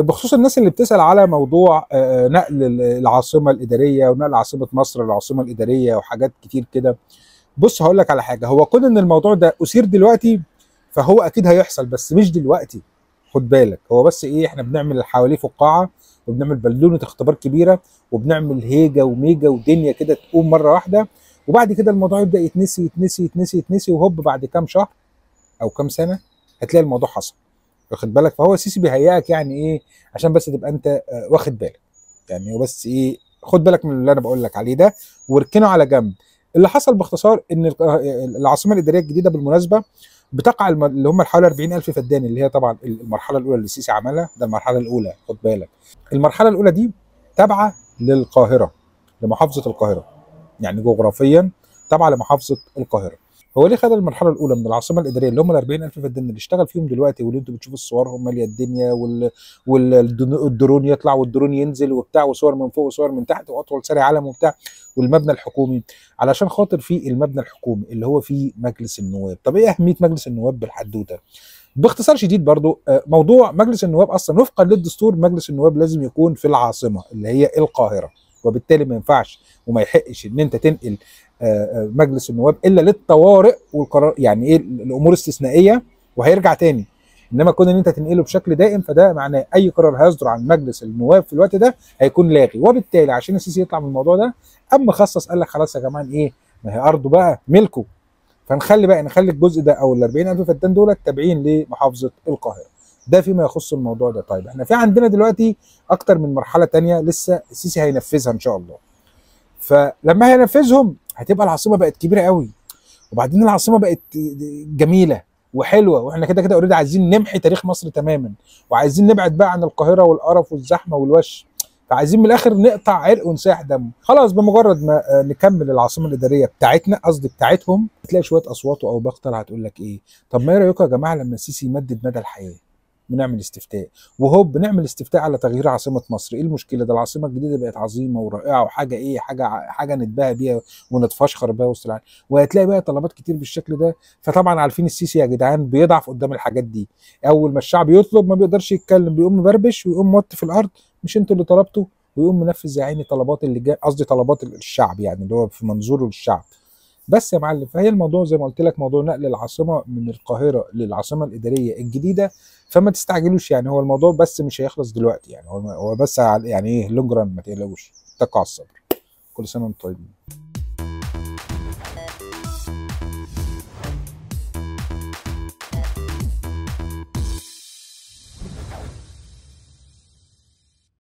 بخصوص الناس اللي بتسال على موضوع آه، آه، نقل العاصمه الاداريه ونقل عاصمه مصر للعاصمه الاداريه وحاجات كتير كده بص هقول لك على حاجه هو كون ان الموضوع ده اثير دلوقتي فهو اكيد هيحصل بس مش دلوقتي خد بالك هو بس ايه احنا بنعمل اللي حواليه فقاعه وبنعمل بالونه اختبار كبيره وبنعمل هيجه وميجه ودنيا كده تقوم مره واحده وبعد كده الموضوع يبدا يتنسي يتنسي يتنسي يتنسي وهوب بعد كام شهر او كام سنه هتلاقي الموضوع حصل واخد بالك فهو السيسي بيهيئك يعني ايه عشان بس تبقى انت آه، واخد بالك يعني هو بس ايه خد بالك من اللي انا بقول لك عليه ده واركنه على جنب اللي حصل باختصار ان آه، العاصمه الاداريه الجديده بالمناسبه بتقع اللي هم حوالي 40000 فدان اللي هي طبعا المرحله الاولى اللي السيسي عملها ده المرحله الاولى خد بالك المرحله الاولى دي تابعه للقاهره لمحافظه القاهره يعني جغرافيا تابعه لمحافظه القاهره هو ليه خد المرحله الاولى من العاصمه الاداريه اللي هم ال 40000 فدان اللي اشتغل فيهم دلوقتي واللي انتم بتشوفوا الصورهم ماليه الدنيا والدرون يطلع والدرون ينزل وبتاع وصور من فوق وصور من تحت واطول سريع علم وبتاع والمبنى الحكومي علشان خاطر في المبنى الحكومي اللي هو فيه مجلس النواب طب ايه اهميه مجلس النواب بالحدوته باختصار شديد برضو آه، موضوع مجلس النواب اصلا وفقا للدستور مجلس النواب لازم يكون في العاصمه اللي هي القاهره وبالتالي ما ينفعش وما يحقش ان انت تنقل آه، آه، مجلس النواب الا للطوارئ والقرار يعني ايه الامور استثنائيه وهيرجع تاني انما كون ان انت تنقله بشكل دائم فده معناه اي قرار هيصدر عن مجلس النواب في الوقت ده هيكون لاغي وبالتالي عشان السيسي يطلع من الموضوع ده اما خصص قال لك خلاص يا جماعه ايه ما هي ارضه بقى ملكه فنخلي بقى نخلي الجزء ده او ال 40000 فدان دولت تابعين لمحافظه القاهره ده فيما يخص الموضوع ده طيب احنا في عندنا دلوقتي اكتر من مرحله تانية لسه السيسي هينفذها ان شاء الله فلما هينفذهم هتبقى العاصمه بقت كبيره قوي وبعدين العاصمه بقت جميله وحلوه واحنا كده كده اوريدي عايزين نمحي تاريخ مصر تماما وعايزين نبعد بقى عن القاهره والقرف والزحمه والوش فعايزين من الاخر نقطع عرق ونساح دمه خلاص بمجرد ما آه، نكمل العاصمه الاداريه بتاعتنا قصدي بتاعتهم تلاقي شويه اصوات او بقى طالعه تقول لك ايه طب ما ايه رايكم يا جماعه لما السيسي يمدد مدى الحياه بنعمل استفتاء وهوب بنعمل استفتاء على تغيير عاصمه مصر ايه المشكله ده العاصمه الجديده بقت عظيمه ورائعه وحاجه ايه حاجه حاجه نتباهى بيها ونتفشخر بيها وسط العالم وهتلاقي بقى طلبات كتير بالشكل ده فطبعا عارفين السيسي يا جدعان بيضعف قدام الحاجات دي اول ما الشعب يطلب ما بيقدرش يتكلم بيقوم مبربش ويقوم موت في الارض مش انتوا اللي طلبتوا ويقوم منفذ يا عيني طلبات اللي جاء قصدي طلبات الشعب يعني اللي هو في منظوره للشعب بس يا معلم فهي الموضوع زي ما قلت لك موضوع نقل العاصمه من القاهره للعاصمه الاداريه الجديده فما تستعجلوش يعني هو الموضوع بس مش هيخلص دلوقتي يعني هو بس يعني ايه لونج ران ما تقلقوش تقع الصبر كل سنه وانتم طيبين